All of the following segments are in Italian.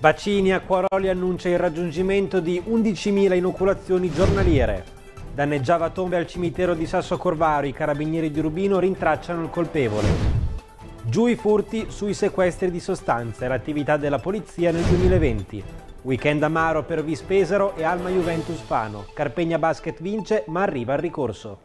Vaccini a Quaroli annuncia il raggiungimento di 11.000 inoculazioni giornaliere. Danneggiava tombe al cimitero di Sasso Corvaro, i carabinieri di Rubino rintracciano il colpevole. Giù i furti sui sequestri di sostanze, l'attività della polizia nel 2020. Weekend amaro per Vispesaro e Alma Juventus Fano. Carpegna Basket vince ma arriva il ricorso.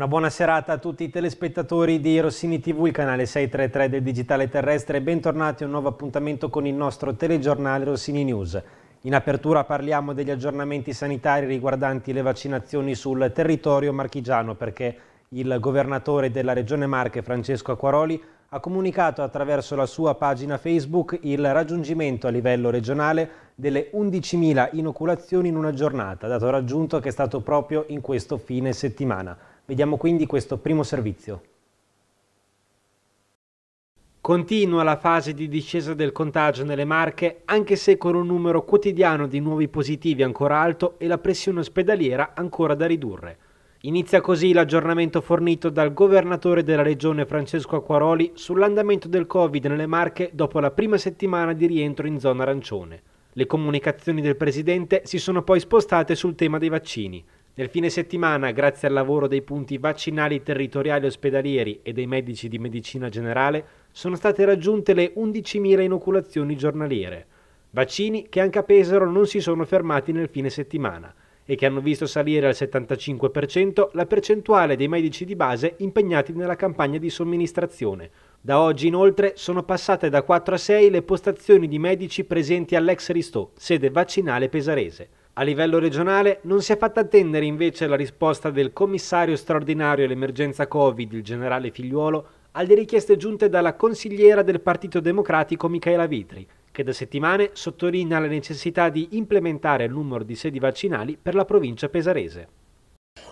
Una buona serata a tutti i telespettatori di Rossini TV, il canale 633 del Digitale Terrestre e bentornati a un nuovo appuntamento con il nostro telegiornale Rossini News. In apertura parliamo degli aggiornamenti sanitari riguardanti le vaccinazioni sul territorio marchigiano perché il governatore della Regione Marche, Francesco Acquaroli, ha comunicato attraverso la sua pagina Facebook il raggiungimento a livello regionale delle 11.000 inoculazioni in una giornata, dato raggiunto che è stato proprio in questo fine settimana. Vediamo quindi questo primo servizio. Continua la fase di discesa del contagio nelle Marche, anche se con un numero quotidiano di nuovi positivi ancora alto e la pressione ospedaliera ancora da ridurre. Inizia così l'aggiornamento fornito dal governatore della regione Francesco Acquaroli sull'andamento del Covid nelle Marche dopo la prima settimana di rientro in zona arancione. Le comunicazioni del presidente si sono poi spostate sul tema dei vaccini. Nel fine settimana, grazie al lavoro dei punti vaccinali territoriali ospedalieri e dei medici di medicina generale, sono state raggiunte le 11.000 inoculazioni giornaliere. Vaccini che anche a Pesaro non si sono fermati nel fine settimana e che hanno visto salire al 75% la percentuale dei medici di base impegnati nella campagna di somministrazione. Da oggi inoltre sono passate da 4 a 6 le postazioni di medici presenti all'ex Ristò, sede vaccinale pesarese. A livello regionale non si è fatta attendere invece la risposta del commissario straordinario all'emergenza Covid, il generale Figliuolo, alle richieste giunte dalla consigliera del Partito Democratico Michaela Vitri, che da settimane sottolinea la necessità di implementare il numero di sedi vaccinali per la provincia pesarese.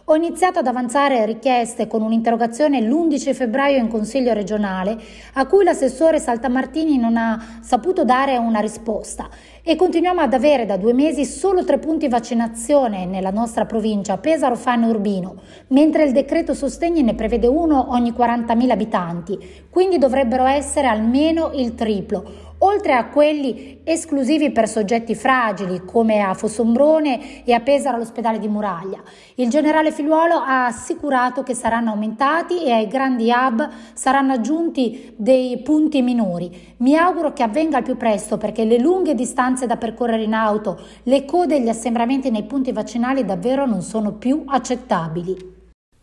Ho iniziato ad avanzare richieste con un'interrogazione l'11 febbraio in Consiglio regionale, a cui l'assessore Saltamartini non ha saputo dare una risposta e continuiamo ad avere da due mesi solo tre punti vaccinazione nella nostra provincia, Pesaro, Fano e Urbino, mentre il decreto sostegni ne prevede uno ogni 40.000 abitanti, quindi dovrebbero essere almeno il triplo oltre a quelli esclusivi per soggetti fragili come a Fossombrone e a Pesaro all'ospedale di Muraglia. Il generale Figliuolo ha assicurato che saranno aumentati e ai grandi hub saranno aggiunti dei punti minori. Mi auguro che avvenga al più presto perché le lunghe distanze da percorrere in auto, le code e gli assembramenti nei punti vaccinali davvero non sono più accettabili.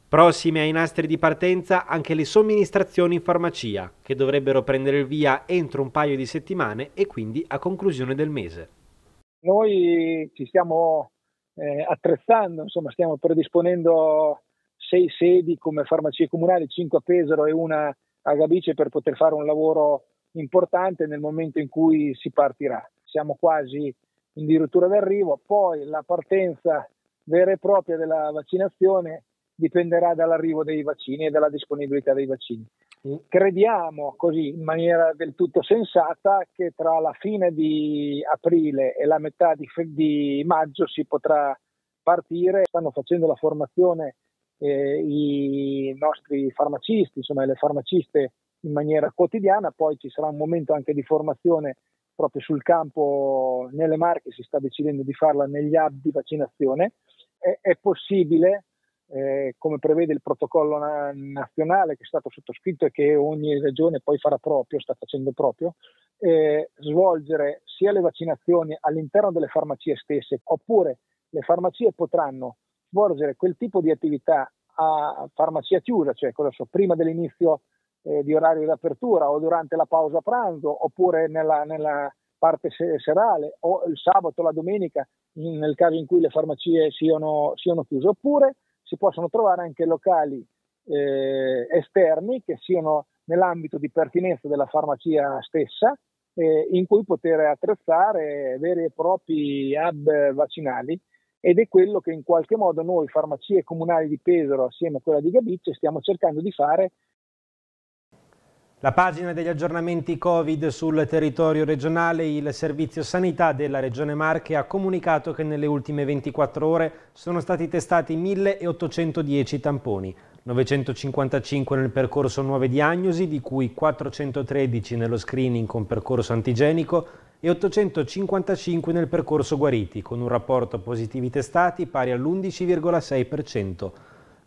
Prossime ai nastri di partenza anche le somministrazioni in farmacia, che dovrebbero prendere il via entro un paio di settimane e quindi a conclusione del mese. Noi ci stiamo eh, attrezzando, insomma, stiamo predisponendo sei sedi come farmacie comunali, cinque a Pesaro e una a Gabice per poter fare un lavoro importante nel momento in cui si partirà. Siamo quasi in dirittura d'arrivo, poi la partenza vera e propria della vaccinazione dipenderà dall'arrivo dei vaccini e dalla disponibilità dei vaccini. Mm. Crediamo così in maniera del tutto sensata che tra la fine di aprile e la metà di, di maggio si potrà partire, stanno facendo la formazione eh, i nostri farmacisti, insomma le farmaciste in maniera quotidiana, poi ci sarà un momento anche di formazione proprio sul campo nelle marche, si sta decidendo di farla negli hub di vaccinazione, è, è possibile eh, come prevede il protocollo na- nazionale che è stato sottoscritto e che ogni regione poi farà proprio, sta facendo proprio, eh, svolgere sia le vaccinazioni all'interno delle farmacie stesse, oppure le farmacie potranno svolgere quel tipo di attività a farmacia chiusa, cioè so, prima dell'inizio eh, di orario di apertura o durante la pausa pranzo, oppure nella, nella parte se- serale o il sabato, la domenica, in, nel caso in cui le farmacie siano, siano chiuse, oppure si possono trovare anche locali eh, esterni che siano nell'ambito di pertinenza della farmacia stessa, eh, in cui poter attrezzare veri e propri hub vaccinali ed è quello che in qualche modo noi farmacie comunali di Pesaro assieme a quella di Gabicce stiamo cercando di fare la pagina degli aggiornamenti Covid sul territorio regionale, il Servizio Sanità della Regione Marche ha comunicato che nelle ultime 24 ore sono stati testati 1810 tamponi, 955 nel percorso nuove diagnosi, di cui 413 nello screening con percorso antigenico e 855 nel percorso guariti, con un rapporto positivi testati pari all'11,6%.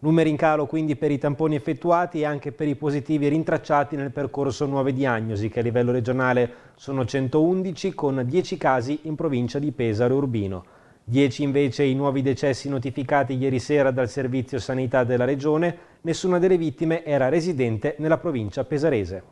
Numeri in calo quindi per i tamponi effettuati e anche per i positivi rintracciati nel percorso nuove diagnosi che a livello regionale sono 111 con 10 casi in provincia di Pesaro Urbino. 10 invece i nuovi decessi notificati ieri sera dal Servizio Sanità della Regione, nessuna delle vittime era residente nella provincia pesarese.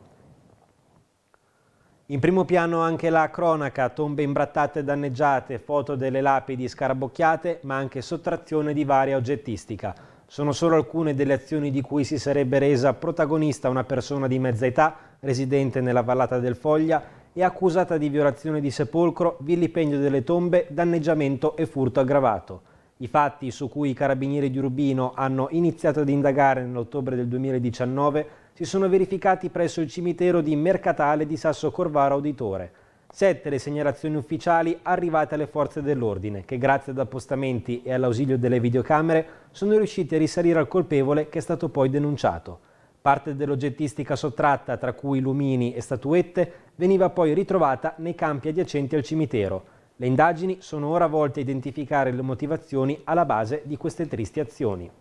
In primo piano anche la cronaca, tombe imbrattate e danneggiate, foto delle lapidi scarabocchiate, ma anche sottrazione di varia oggettistica. Sono solo alcune delle azioni di cui si sarebbe resa protagonista una persona di mezza età, residente nella vallata del Foglia, e accusata di violazione di sepolcro, vilipendio delle tombe, danneggiamento e furto aggravato. I fatti su cui i carabinieri di Urbino hanno iniziato ad indagare nell'ottobre del 2019 si sono verificati presso il cimitero di Mercatale di Sasso Corvara Auditore, Sette le segnalazioni ufficiali arrivate alle forze dell'ordine, che grazie ad appostamenti e all'ausilio delle videocamere sono riusciti a risalire al colpevole che è stato poi denunciato. Parte dell'oggettistica sottratta, tra cui lumini e statuette, veniva poi ritrovata nei campi adiacenti al cimitero. Le indagini sono ora volte a identificare le motivazioni alla base di queste tristi azioni.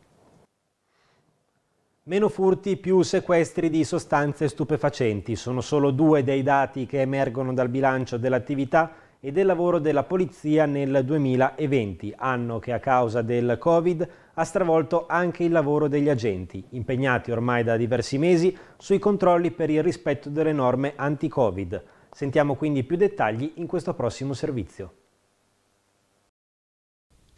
Meno furti, più sequestri di sostanze stupefacenti sono solo due dei dati che emergono dal bilancio dell'attività e del lavoro della Polizia nel 2020, anno che a causa del Covid ha stravolto anche il lavoro degli agenti, impegnati ormai da diversi mesi sui controlli per il rispetto delle norme anti-Covid. Sentiamo quindi più dettagli in questo prossimo servizio.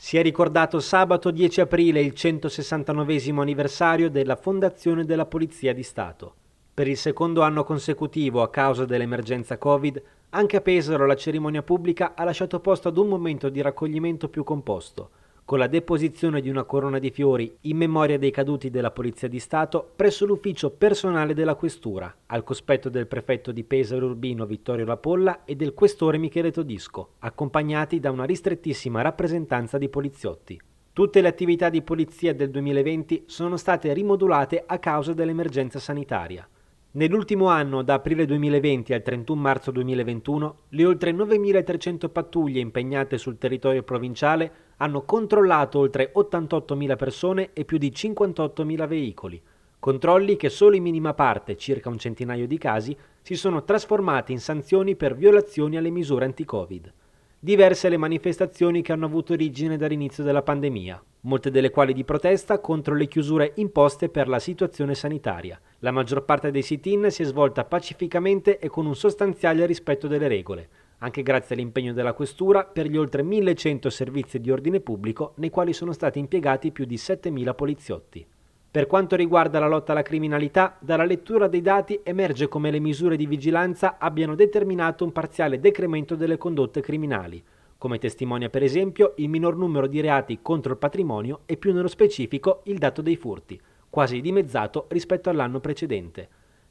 Si è ricordato sabato 10 aprile il 169 anniversario della fondazione della Polizia di Stato. Per il secondo anno consecutivo, a causa dell'emergenza Covid, anche a Pesaro la cerimonia pubblica ha lasciato posto ad un momento di raccoglimento più composto, con la deposizione di una corona di fiori in memoria dei caduti della Polizia di Stato presso l'ufficio personale della Questura, al cospetto del prefetto di Pesaro Urbino Vittorio Lapolla e del questore Michele Todisco, accompagnati da una ristrettissima rappresentanza di poliziotti. Tutte le attività di polizia del 2020 sono state rimodulate a causa dell'emergenza sanitaria. Nell'ultimo anno, da aprile 2020 al 31 marzo 2021, le oltre 9.300 pattuglie impegnate sul territorio provinciale hanno controllato oltre 88.000 persone e più di 58.000 veicoli, controlli che solo in minima parte, circa un centinaio di casi, si sono trasformati in sanzioni per violazioni alle misure anti-Covid. Diverse le manifestazioni che hanno avuto origine dall'inizio della pandemia, molte delle quali di protesta contro le chiusure imposte per la situazione sanitaria. La maggior parte dei sit-in si è svolta pacificamente e con un sostanziale rispetto delle regole, anche grazie all'impegno della Questura, per gli oltre 1100 servizi di ordine pubblico nei quali sono stati impiegati più di 7000 poliziotti. Per quanto riguarda la lotta alla criminalità, dalla lettura dei dati emerge come le misure di vigilanza abbiano determinato un parziale decremento delle condotte criminali, come testimonia per esempio il minor numero di reati contro il patrimonio e più nello specifico il dato dei furti, quasi dimezzato rispetto all'anno precedente.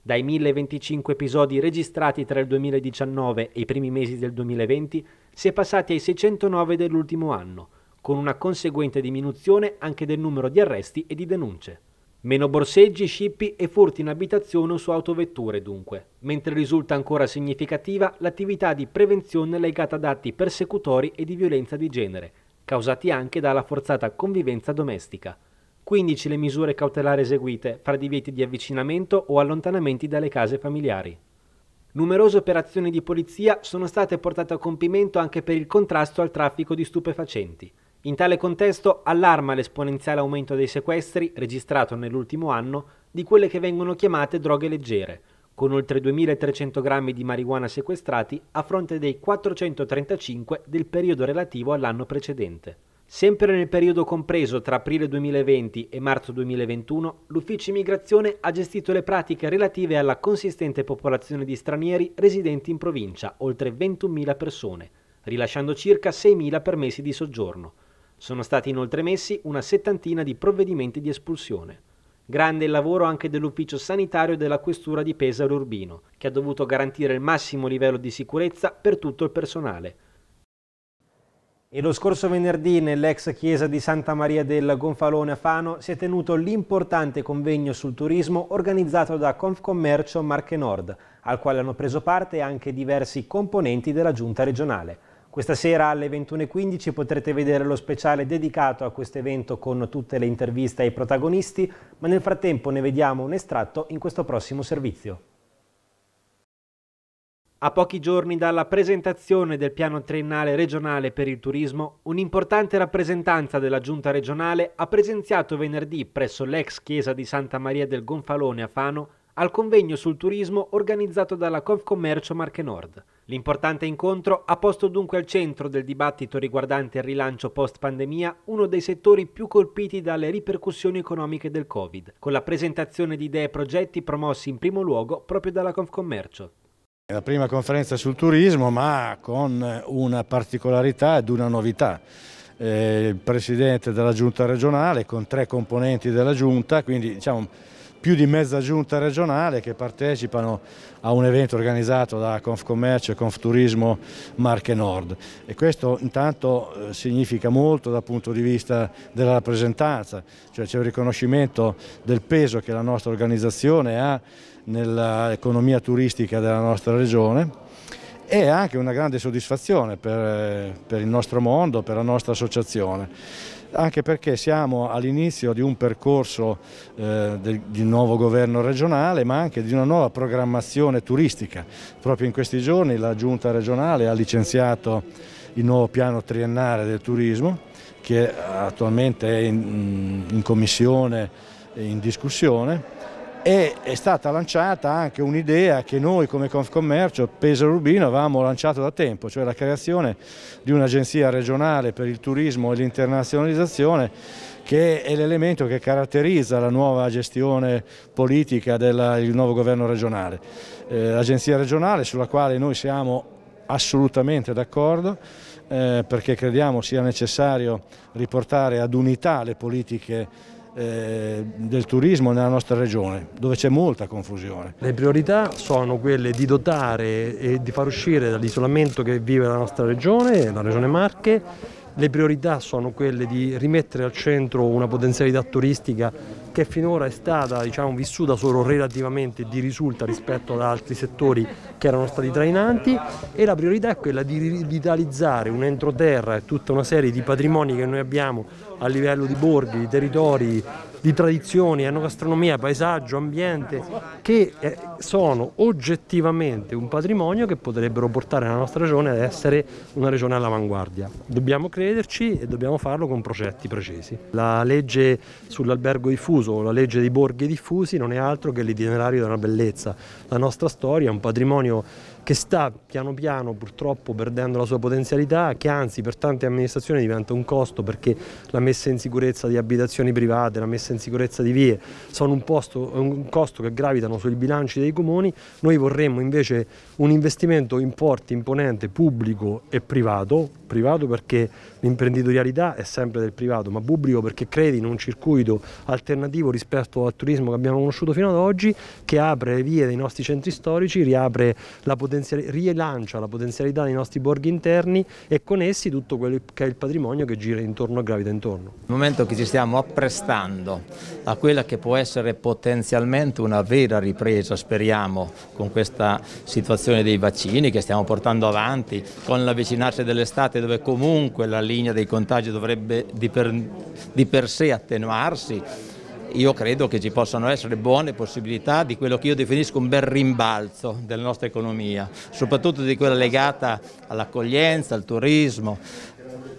Dai 1025 episodi registrati tra il 2019 e i primi mesi del 2020 si è passati ai 609 dell'ultimo anno, con una conseguente diminuzione anche del numero di arresti e di denunce. Meno borseggi, scippi e furti in abitazione o su autovetture dunque, mentre risulta ancora significativa l'attività di prevenzione legata ad atti persecutori e di violenza di genere, causati anche dalla forzata convivenza domestica. 15 le misure cautelari eseguite fra divieti di avvicinamento o allontanamenti dalle case familiari. Numerose operazioni di polizia sono state portate a compimento anche per il contrasto al traffico di stupefacenti. In tale contesto allarma l'esponenziale aumento dei sequestri, registrato nell'ultimo anno, di quelle che vengono chiamate droghe leggere, con oltre 2.300 grammi di marijuana sequestrati a fronte dei 435 del periodo relativo all'anno precedente. Sempre nel periodo compreso tra aprile 2020 e marzo 2021, l'Ufficio Immigrazione ha gestito le pratiche relative alla consistente popolazione di stranieri residenti in provincia, oltre 21.000 persone, rilasciando circa 6.000 permessi di soggiorno. Sono stati inoltre messi una settantina di provvedimenti di espulsione. Grande il lavoro anche dell'ufficio sanitario della Questura di Pesaro Urbino, che ha dovuto garantire il massimo livello di sicurezza per tutto il personale. E lo scorso venerdì nell'ex chiesa di Santa Maria del Gonfalone a Fano si è tenuto l'importante convegno sul turismo organizzato da Confcommercio Marche Nord, al quale hanno preso parte anche diversi componenti della giunta regionale. Questa sera alle 21.15 potrete vedere lo speciale dedicato a questo evento con tutte le interviste ai protagonisti, ma nel frattempo ne vediamo un estratto in questo prossimo servizio. A pochi giorni dalla presentazione del piano triennale regionale per il turismo, un'importante rappresentanza della giunta regionale ha presenziato venerdì presso l'ex chiesa di Santa Maria del Gonfalone a Fano al convegno sul turismo organizzato dalla Confcommercio Marche Nord. L'importante incontro ha posto dunque al centro del dibattito riguardante il rilancio post-pandemia uno dei settori più colpiti dalle ripercussioni economiche del Covid, con la presentazione di idee e progetti promossi in primo luogo proprio dalla Confcommercio. La prima conferenza sul turismo ma con una particolarità ed una novità. Eh, il Presidente della Giunta regionale con tre componenti della Giunta, quindi diciamo più di mezza giunta regionale che partecipano a un evento organizzato da Confcommercio e Confturismo Marche Nord e questo intanto eh, significa molto dal punto di vista della rappresentanza, cioè c'è un riconoscimento del peso che la nostra organizzazione ha nell'economia turistica della nostra regione e anche una grande soddisfazione per, per, il nostro mondo, per la nostra associazione, anche perché siamo all'inizio di un percorso eh, del, di nuovo governo regionale ma anche di una nuova programmazione turistica. Proprio in questi giorni la Giunta regionale ha licenziato il nuovo piano triennale del turismo che attualmente è in, in commissione, in discussione e è stata lanciata anche un'idea che noi come Confcommercio Pesaro Rubino avevamo lanciato da tempo, cioè la creazione di un'agenzia regionale per il turismo e l'internazionalizzazione che è l'elemento che caratterizza la nuova gestione politica del nuovo governo regionale. Eh, agenzia regionale sulla quale noi siamo assolutamente d'accordo eh, perché crediamo sia necessario riportare ad unità le politiche eh, del turismo nella nostra regione, dove c'è molta confusione. Le priorità sono quelle di dotare e di far uscire dall'isolamento che vive la nostra regione, la regione Marche, le priorità sono quelle di rimettere al centro una potenzialità turistica che finora è stata diciamo, vissuta solo relativamente di risulta rispetto ad altri settori che erano stati trainanti e la priorità è quella di rivitalizzare un entroterra e tutta una serie di patrimoni che noi abbiamo a livello di borghi, di territori, di tradizioni, enogastronomia, eh, paesaggio, ambiente, che eh, sono oggettivamente un patrimonio che potrebbero portare la nostra regione ad essere una regione all'avanguardia. Dobbiamo crederci e dobbiamo farlo con progetti precisi. La legge sull'albergo diffuso, la legge dei borghi diffusi non è altro che l'itinerario della bellezza. La nostra storia è un patrimonio che sta piano piano purtroppo perdendo la sua potenzialità, che anzi per tante amministrazioni diventa un costo perché la messa in sicurezza di abitazioni private, la messa in sicurezza di vie sono un, posto, un costo che gravitano sui bilanci dei comuni, noi vorremmo invece un investimento in porti imponente pubblico e privato, privato perché l'imprenditorialità è sempre del privato, ma pubblico perché credi in un circuito alternativo rispetto al turismo che abbiamo conosciuto fino ad oggi, che apre le vie dei nostri centri storici, riapre la rilancia la potenzialità dei nostri borghi interni e con essi tutto quello che è il patrimonio che gira intorno e gravita intorno. Nel momento che ci stiamo apprestando a quella che può essere potenzialmente una vera ripresa, speriamo, con questa situazione dei vaccini che stiamo portando avanti, con l'avvicinarsi dell'estate giornate dove comunque la linea dei contagi dovrebbe di per, di per sé attenuarsi, io credo che ci possano essere buone possibilità di quello che io definisco un bel rimbalzo della nostra economia, soprattutto di quella legata all'accoglienza, al turismo,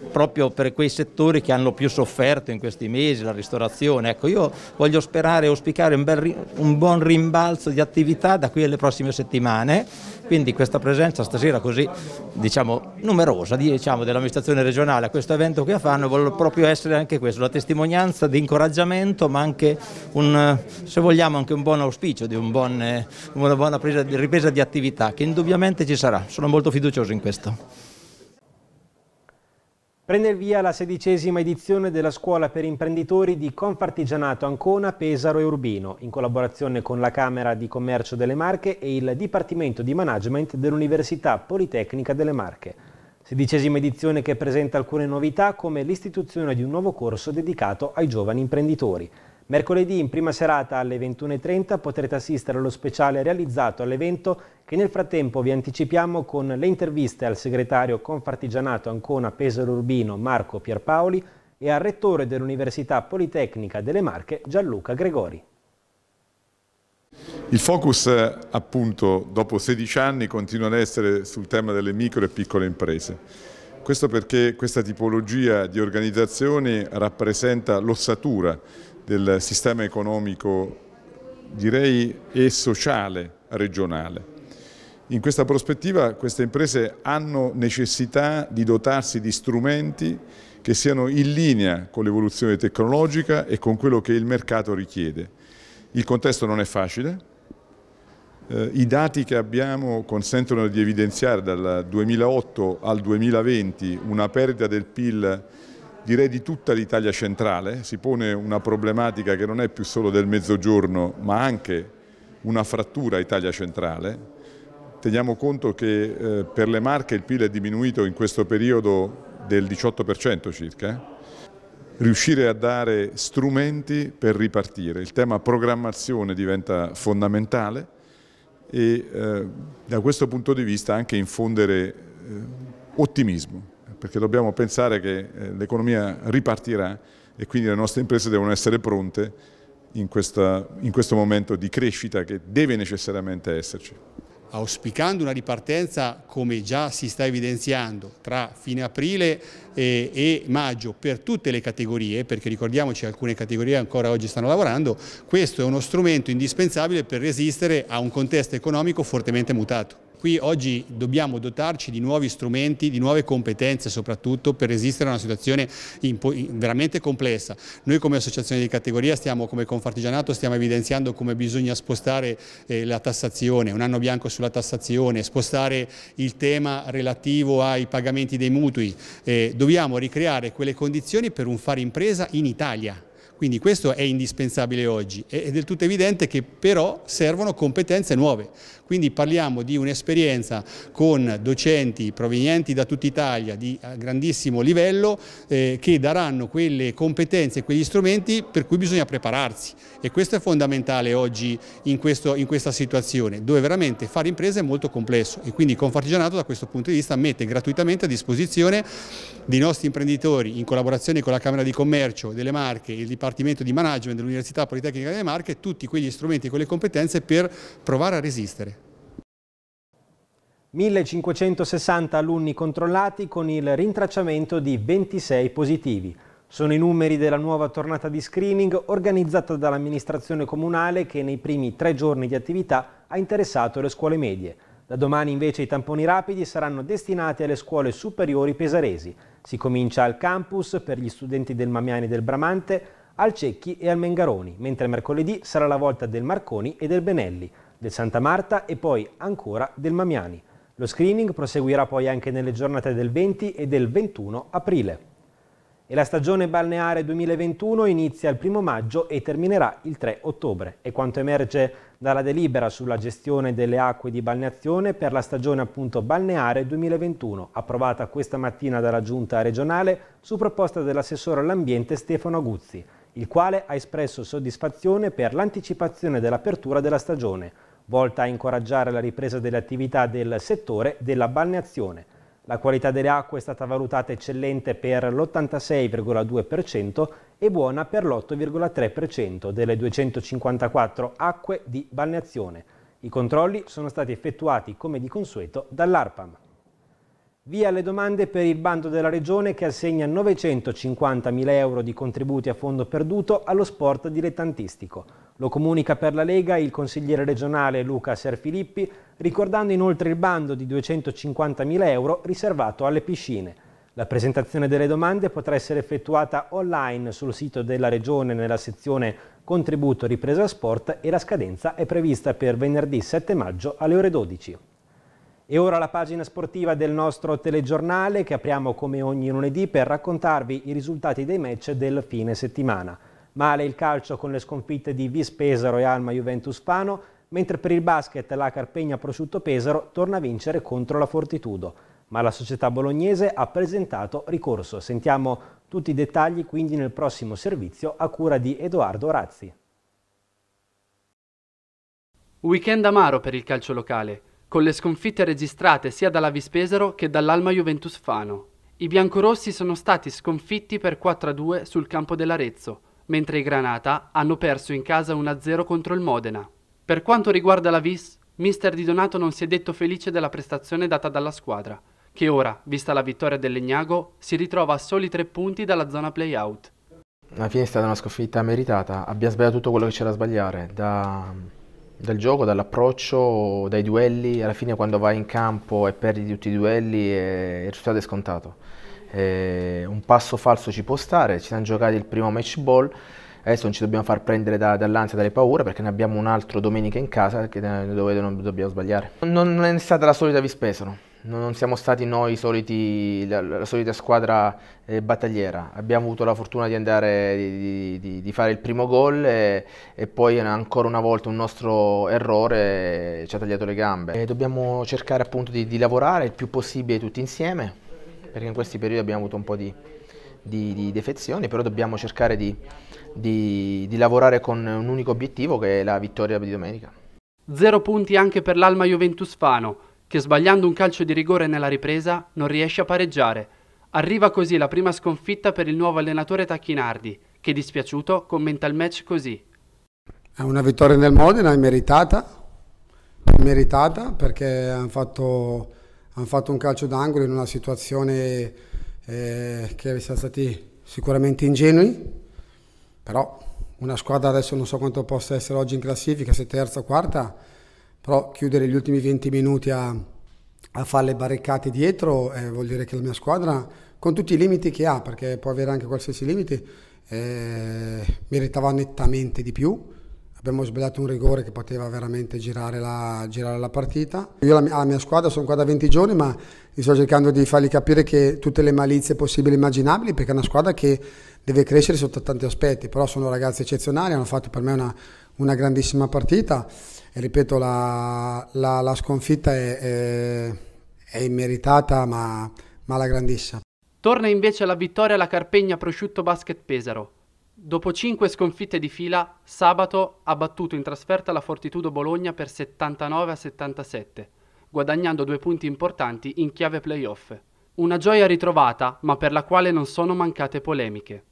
proprio per quei settori che hanno più sofferto in questi mesi, la ristorazione. Ecco, io voglio sperare e auspicare un, bel, un buon rimbalzo di attività da qui alle prossime settimane, quindi questa presenza stasera così diciamo, numerosa diciamo, dell'amministrazione regionale a questo evento che fanno vuole proprio essere anche questo, la testimonianza di incoraggiamento ma anche un, se vogliamo anche un buon auspicio di un buon, eh, una buona presa, ripresa di attività che indubbiamente ci sarà, sono molto fiducioso in questo. Prende il via la sedicesima edizione della Scuola per Imprenditori di Confartigianato Ancona, Pesaro e Urbino, in collaborazione con la Camera di Commercio delle Marche e il Dipartimento di Management dell'Università Politecnica delle Marche. Sedicesima edizione che presenta alcune novità come l'istituzione di un nuovo corso dedicato ai giovani imprenditori. Mercoledì in prima serata alle 21.30 potrete assistere allo speciale realizzato all'evento che nel frattempo vi anticipiamo con le interviste al segretario Confartigianato Ancona Pesaro Urbino Marco Pierpaoli e al rettore dell'Università Politecnica delle Marche Gianluca Gregori. Il focus appunto dopo 16 anni continua ad essere sul tema delle micro e piccole imprese. Questo perché questa tipologia di organizzazioni rappresenta l'ossatura del sistema economico direi e sociale regionale. In questa prospettiva queste imprese hanno necessità di dotarsi di strumenti che siano in linea con l'evoluzione tecnologica e con quello che il mercato richiede. Il contesto non è facile, eh, i dati che abbiamo consentono di evidenziare dal 2008 al 2020 una perdita del PIL direi di tutta l'Italia centrale, si pone una problematica che non è più solo del mezzogiorno ma anche una frattura Italia centrale. Teniamo conto che eh, per le Marche il PIL è diminuito in questo periodo del 18% circa. Riuscire a dare strumenti per ripartire. Il tema programmazione diventa fondamentale e eh, da questo punto di vista anche infondere eh, ottimismo perché dobbiamo pensare che eh, l'economia ripartirà e quindi le nostre imprese devono essere pronte in, questa, in questo momento di crescita che deve necessariamente esserci auspicando una ripartenza come già si sta evidenziando tra fine aprile e, e, maggio per tutte le categorie, perché ricordiamoci alcune categorie ancora oggi stanno lavorando, questo è uno strumento indispensabile per resistere a un contesto economico fortemente mutato. Qui oggi dobbiamo dotarci di nuovi strumenti, di nuove competenze soprattutto per resistere a una situazione veramente complessa. Noi come associazione di categoria, stiamo, come Confartigianato, stiamo evidenziando come bisogna spostare eh, la tassazione, un anno bianco sulla tassazione, spostare il tema relativo ai pagamenti dei mutui. Eh, dobbiamo ricreare quelle condizioni per un fare impresa in Italia, quindi questo è indispensabile oggi. È del tutto evidente che però servono competenze nuove. Quindi parliamo di un'esperienza con docenti provenienti da tutta Italia di eh, grandissimo livello eh, che daranno quelle competenze e quegli strumenti per cui bisogna prepararsi e questo è fondamentale oggi in, questo, in questa situazione dove veramente fare impresa è molto complesso e quindi Confartigianato da questo punto di vista mette gratuitamente a disposizione dei nostri imprenditori in collaborazione con la Camera di Commercio delle Marche e il Dipartimento Dipartimento di Management dell'Università Politecnica delle Marche tutti quegli strumenti e quelle competenze per provare a resistere. 1560 alunni controllati con il rintracciamento di 26 positivi. Sono i numeri della nuova tornata di screening organizzata dall'amministrazione comunale che nei primi tre giorni di attività ha interessato le scuole medie. Da domani invece i tamponi rapidi saranno destinati alle scuole superiori pesaresi. Si comincia al campus per gli studenti del Mamiani e del Bramante, al Cecchi e al Mengaroni, mentre mercoledì sarà la volta del Marconi e del Benelli, del Santa Marta e poi ancora del Mamiani. Lo screening proseguirà poi anche nelle giornate del 20 e del 21 aprile. E la stagione balneare 2021 inizia il 1 maggio e terminerà il 3 ottobre. È quanto emerge dalla delibera sulla gestione delle acque di balneazione per la stagione appunto balneare 2021, approvata questa mattina dalla Giunta regionale su proposta dell'assessore all'ambiente Stefano Aguzzi il quale ha espresso soddisfazione per l'anticipazione dell'apertura della stagione, volta a incoraggiare la ripresa delle attività del settore della balneazione. La qualità delle acque è stata valutata eccellente per l'86,2% e buona per l'8,3% delle 254 acque di balneazione. I controlli sono stati effettuati come di consueto dall'ARPAM. Via le domande per il bando della Regione che assegna 950.000 euro di contributi a fondo perduto allo sport dilettantistico. Lo comunica per la Lega il consigliere regionale Luca Serfilippi, ricordando inoltre il bando di 250.000 euro riservato alle piscine. La presentazione delle domande potrà essere effettuata online sul sito della Regione nella sezione Contributo ripresa sport e la scadenza è prevista per venerdì 7 maggio alle ore 12. E ora la pagina sportiva del nostro telegiornale che apriamo come ogni lunedì per raccontarvi i risultati dei match del fine settimana. Male il calcio con le sconfitte di Vis Pesaro e Alma Juventus Fano, mentre per il basket la Carpegna Prosciutto Pesaro torna a vincere contro la Fortitudo. Ma la società bolognese ha presentato ricorso. Sentiamo tutti i dettagli quindi nel prossimo servizio a cura di Edoardo Razzi. Weekend amaro per il calcio locale con le sconfitte registrate sia dalla Vispesero che dall'Alma Juventus Fano. I biancorossi sono stati sconfitti per 4-2 sul campo dell'Arezzo, mentre i Granata hanno perso in casa 1-0 contro il Modena. Per quanto riguarda la Vis, mister Di Donato non si è detto felice della prestazione data dalla squadra, che ora, vista la vittoria del Legnago, si ritrova a soli tre punti dalla zona play-out. Alla fine è stata una sconfitta meritata, abbiamo sbagliato tutto quello che c'era da sbagliare, da dal gioco, dall'approccio, dai duelli, alla fine quando vai in campo e perdi tutti i duelli eh, il risultato è scontato. Eh, un passo falso ci può stare, ci siamo giocati il primo match ball, adesso non ci dobbiamo far prendere da, dall'ansia, dalle paure perché ne abbiamo un altro domenica in casa che, eh, dove non dobbiamo sbagliare. Non, non è stata la solita Vispesano non siamo stati noi soliti, la, la, solita squadra eh, battagliera, abbiamo avuto la fortuna di, andare, di, di, di fare il primo gol e, e, poi ancora una volta un nostro errore ci ha tagliato le gambe. E dobbiamo cercare appunto di, lavorare il più possibile tutti insieme, perché in questi periodi abbiamo avuto un po' di, defezioni, però dobbiamo cercare di lavorare con un unico obiettivo che è la vittoria di domenica. Zero punti anche per l'Alma Juventus Fano, che sbagliando un calcio di rigore nella ripresa non riesce a pareggiare. Arriva così la prima sconfitta per il nuovo allenatore Tacchinardi, che dispiaciuto commenta il match così. È una vittoria nel Modena, è meritata, è meritata perché hanno fatto, han fatto, un calcio d'angolo in una situazione eh, che siamo stati sicuramente ingenui, però una squadra adesso non so quanto possa essere oggi in classifica, se terza o quarta, però chiudere gli ultimi 20 minuti a, a fare le barricate dietro eh, vuol dire che la mia squadra, con tutti i limiti che ha, perché può avere anche qualsiasi limite, eh, meritava nettamente di più. Abbiamo sbagliato un rigore che poteva veramente girare la, girare la partita. Io alla mia, mia, squadra sono qua da 20 giorni, ma sto cercando di fargli capire che tutte le malizie possibili e immaginabili, perché è una squadra che deve crescere sotto tanti aspetti, però sono ragazzi eccezionali, hanno fatto per me una, una grandissima partita ripeto, la, la, la sconfitta è, è, è immeritata, ma, ma la grandissima. Torna invece la vittoria alla Carpegna Prosciutto Basket Pesaro. Dopo 5 sconfitte di fila, sabato ha battuto in trasferta la Fortitudo Bologna per 79 a 77, guadagnando due punti importanti in chiave playoff. Una gioia ritrovata, ma per la quale non sono mancate polemiche.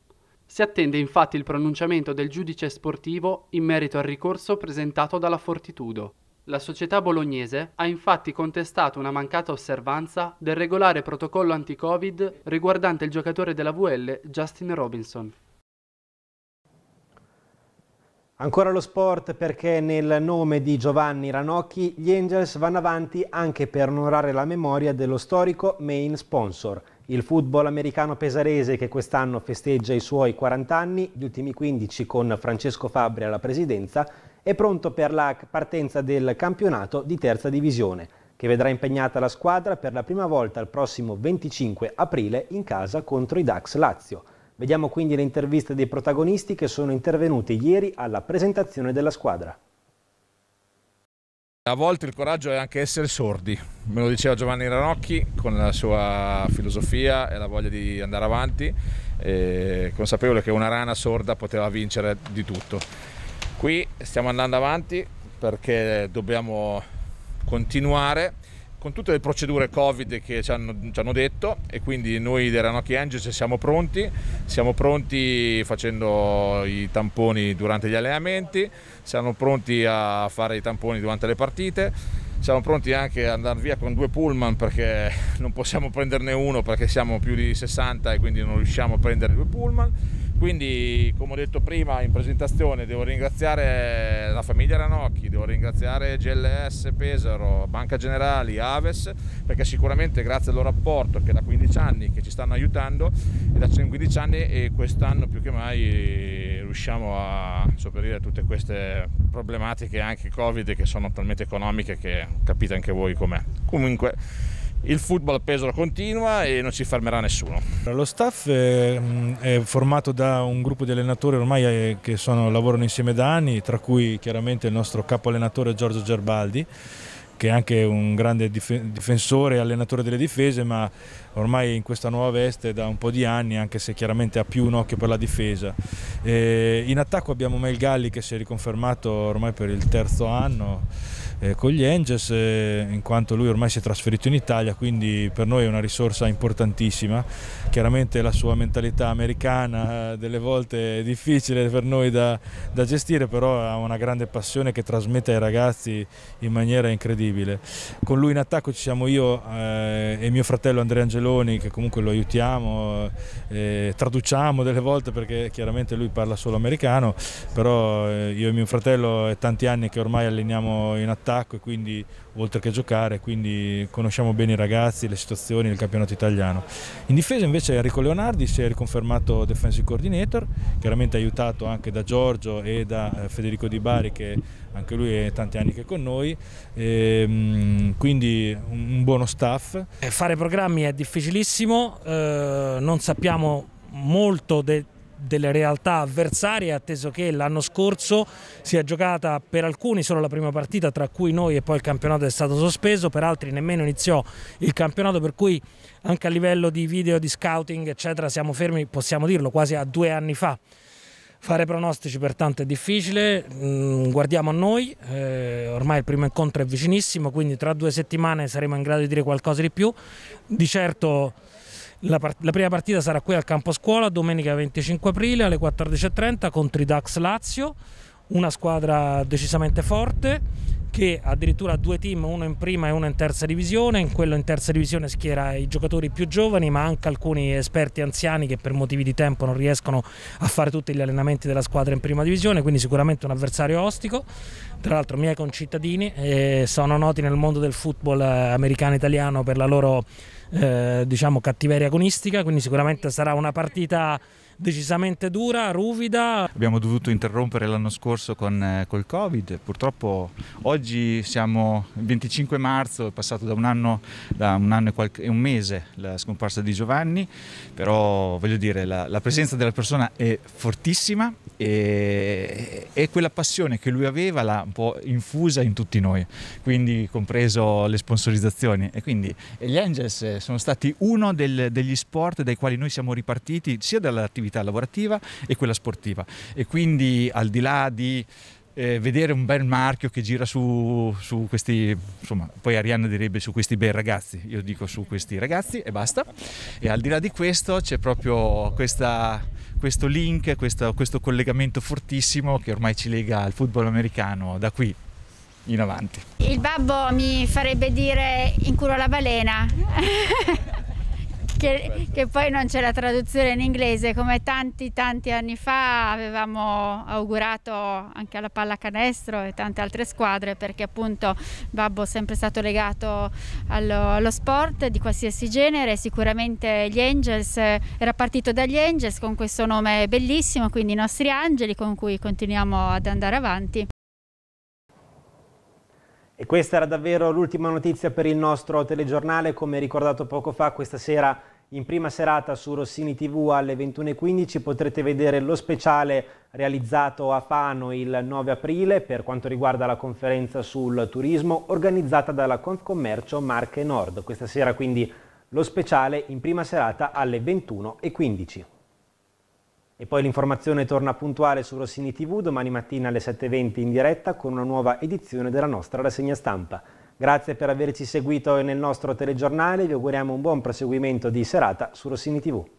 Si attende infatti il pronunciamento del giudice sportivo in merito al ricorso presentato dalla Fortitudo. La società bolognese ha infatti contestato una mancata osservanza del regolare protocollo anti-Covid riguardante il giocatore della VL Justin Robinson. Ancora lo sport perché nel nome di Giovanni Ranocchi gli Angels vanno avanti anche per onorare la memoria dello storico main sponsor – il football americano pesarese che quest'anno festeggia i suoi 40 anni, gli ultimi 15 con Francesco Fabri alla presidenza, è pronto per la partenza del campionato di terza divisione, che vedrà impegnata la squadra per la prima volta il prossimo 25 aprile in casa contro i Dax Lazio. Vediamo quindi le interviste dei protagonisti che sono intervenuti ieri alla presentazione della squadra. A volte il coraggio è anche essere sordi, me lo diceva Giovanni Ranocchi con la sua filosofia e la voglia di andare avanti, eh, consapevole che una rana sorda poteva vincere di tutto. Qui stiamo andando avanti perché dobbiamo continuare con tutte le procedure Covid che ci hanno, ci hanno detto e quindi noi della Nokia Angels siamo pronti, siamo pronti facendo i tamponi durante gli allenamenti, siamo pronti a fare i tamponi durante le partite siamo pronti anche ad andare via con due pullman perché non possiamo prenderne uno perché siamo più di 60 e quindi non riusciamo a prendere due pullman quindi, come ho detto prima in presentazione, devo ringraziare la famiglia Ranocchi, devo ringraziare GLS Pesaro, Banca Generali, Aves, perché sicuramente grazie al loro apporto che da 15 anni che ci stanno aiutando e da 15 anni e quest'anno più che mai riusciamo a sopperire a tutte queste problematiche anche Covid che sono talmente economiche che capite anche voi com'è. Comunque il football a Pesaro continua e non ci fermerà nessuno. Lo staff è, eh, è formato da un gruppo di allenatori ormai eh, che sono, lavorano insieme da anni, tra cui chiaramente il nostro capo allenatore Giorgio Gerbaldi che è anche un grande difensore e allenatore delle difese, ma ormai in questa nuova veste da un po' di anni, anche se chiaramente ha più un occhio per la difesa. E eh, in attacco abbiamo Mel Galli che si è riconfermato ormai per il terzo anno eh, con gli Angels eh, in quanto lui ormai si è trasferito in Italia quindi per noi è una risorsa importantissima chiaramente la sua mentalità americana eh, delle volte è difficile per noi da, da gestire però ha una grande passione che trasmette ai ragazzi in maniera incredibile con lui in attacco ci siamo io eh, e mio fratello Andrea Angeloni che comunque lo aiutiamo eh, eh, traduciamo delle volte perché chiaramente lui parla solo americano però io e mio fratello è tanti anni che ormai alleniamo in attacco attacco e quindi oltre che giocare, quindi conosciamo bene i ragazzi, le situazioni del campionato italiano. In difesa invece Enrico Leonardi si è riconfermato defensive coordinator, chiaramente aiutato anche da Giorgio e da eh, Federico Di Bari che anche lui è tanti anni che è con noi, e, ehm, quindi un buono staff. Eh, fare programmi è difficilissimo, eh, non sappiamo molto del delle realtà avversarie, atteso che l'anno scorso si è giocata per alcuni solo la prima partita, tra cui noi e poi il campionato è stato sospeso, per altri nemmeno iniziò il campionato, per cui anche a livello di video, di scouting, eccetera, siamo fermi, possiamo dirlo, quasi a due anni fa. Fare pronostici pertanto è difficile, mm, guardiamo a noi, eh, ormai il primo incontro è vicinissimo, quindi tra due settimane saremo in grado di dire qualcosa di più. Di certo la, part la prima partita sarà qui al campo scuola domenica 25 aprile alle 14.30 contro i Dax Lazio, una squadra decisamente forte che addirittura ha due team, uno in prima e uno in terza divisione, in quello in terza divisione schiera i giocatori più giovani ma anche alcuni esperti anziani che per motivi di tempo non riescono a fare tutti gli allenamenti della squadra in prima divisione, quindi sicuramente un avversario ostico, tra l'altro miei concittadini eh, sono noti nel mondo del football eh, americano-italiano per la loro eh, diciamo cattiveria agonistica, quindi sicuramente sarà una partita decisamente dura, ruvida. Abbiamo dovuto interrompere l'anno scorso con eh, col Covid, purtroppo oggi siamo il 25 marzo, è passato da un anno, da un anno e, qualche, un mese la scomparsa di Giovanni, però voglio dire la, la presenza della persona è fortissima e, e, quella passione che lui aveva l'ha un po' infusa in tutti noi, quindi compreso le sponsorizzazioni. E quindi gli Angels eh, sono stati uno del, degli sport dai quali noi siamo ripartiti, sia dall'attività lavorativa e quella sportiva. E quindi al di là di eh, vedere un bel marchio che gira su, su, questi, insomma, poi Arianna direbbe su questi bei ragazzi, io dico su questi ragazzi e basta. E al di là di questo c'è proprio questa, questo link, questo, questo collegamento fortissimo che ormai ci lega al football americano da qui in avanti. Il babbo mi farebbe dire in culo alla balena. che, che, poi non c'è la traduzione in inglese, come tanti tanti anni fa avevamo augurato anche alla pallacanestro e tante altre squadre perché appunto Babbo è sempre stato legato allo, allo sport di qualsiasi genere, sicuramente gli Angels, era partito dagli Angels con questo nome bellissimo, quindi i nostri angeli con cui continuiamo ad andare avanti. E questa era davvero l'ultima notizia per il nostro telegiornale, come ricordato poco fa questa sera in prima serata su Rossini TV alle 21.15 potrete vedere lo speciale realizzato a Fano il 9 aprile per quanto riguarda la conferenza sul turismo organizzata dalla Confcommercio Marche Nord. Questa sera quindi lo speciale in prima serata alle 21.15. E poi l'informazione torna puntuale su Rossini TV domani mattina alle 7.20 in diretta con una nuova edizione della nostra rassegna stampa. Grazie per averci seguito nel nostro telegiornale, vi auguriamo un buon proseguimento di serata su Rossini TV.